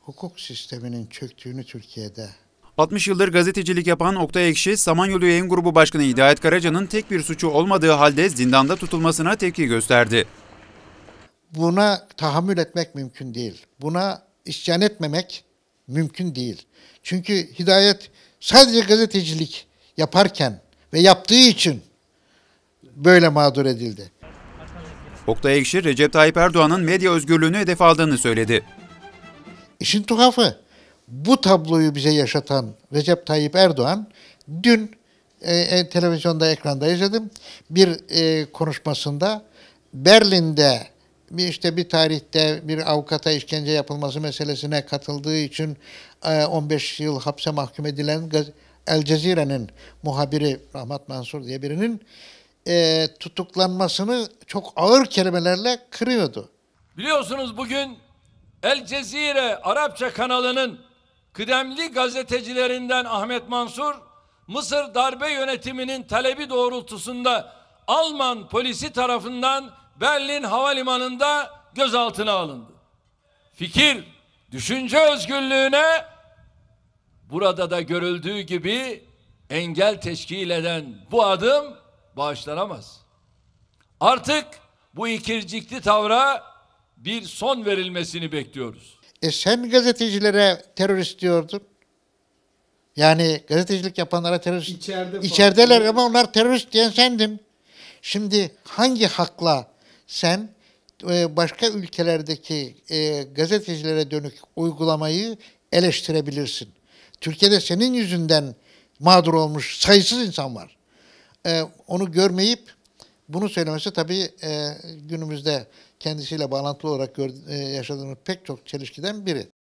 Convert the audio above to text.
hukuk sisteminin çöktüğünü Türkiye'de 60 yıldır gazetecilik yapan Oktay Ekşi, Samanyolu Yayın Grubu Başkanı Hidayet Karaca'nın tek bir suçu olmadığı halde zindanda tutulmasına tepki gösterdi. Buna tahammül etmek mümkün değil. Buna isyan etmemek mümkün değil. Çünkü Hidayet sadece gazetecilik yaparken ve yaptığı için böyle mağdur edildi. Oktay Ekşi, Recep Tayyip Erdoğan'ın medya özgürlüğünü hedef aldığını söyledi. İşin tuhafı bu tabloyu bize yaşatan Recep Tayyip Erdoğan dün e, e, televizyonda ekranda izledim bir e, konuşmasında Berlin'de bir işte bir tarihte bir avukata işkence yapılması meselesine katıldığı için 15 e, yıl hapse mahkum edilen El Cezire'nin muhabiri Rahmat Mansur diye birinin e, tutuklanmasını çok ağır kelimelerle kırıyordu. Biliyorsunuz bugün El Cezire Arapça kanalının kıdemli gazetecilerinden Ahmet Mansur, Mısır darbe yönetiminin talebi doğrultusunda Alman polisi tarafından Berlin Havalimanı'nda gözaltına alındı. Fikir, düşünce özgürlüğüne burada da görüldüğü gibi engel teşkil eden bu adım bağışlanamaz. Artık bu ikircikli tavra bir son verilmesini bekliyoruz. E sen gazetecilere terörist diyordun. Yani gazetecilik yapanlara terörist. İçeride İçerideler ama onlar terörist diyen sendin. Şimdi hangi hakla sen e, başka ülkelerdeki e, gazetecilere dönük uygulamayı eleştirebilirsin? Türkiye'de senin yüzünden mağdur olmuş sayısız insan var. E, onu görmeyip bunu söylemesi tabii e, günümüzde kendisiyle bağlantılı olarak gör, e, yaşadığımız pek çok çelişkiden biri.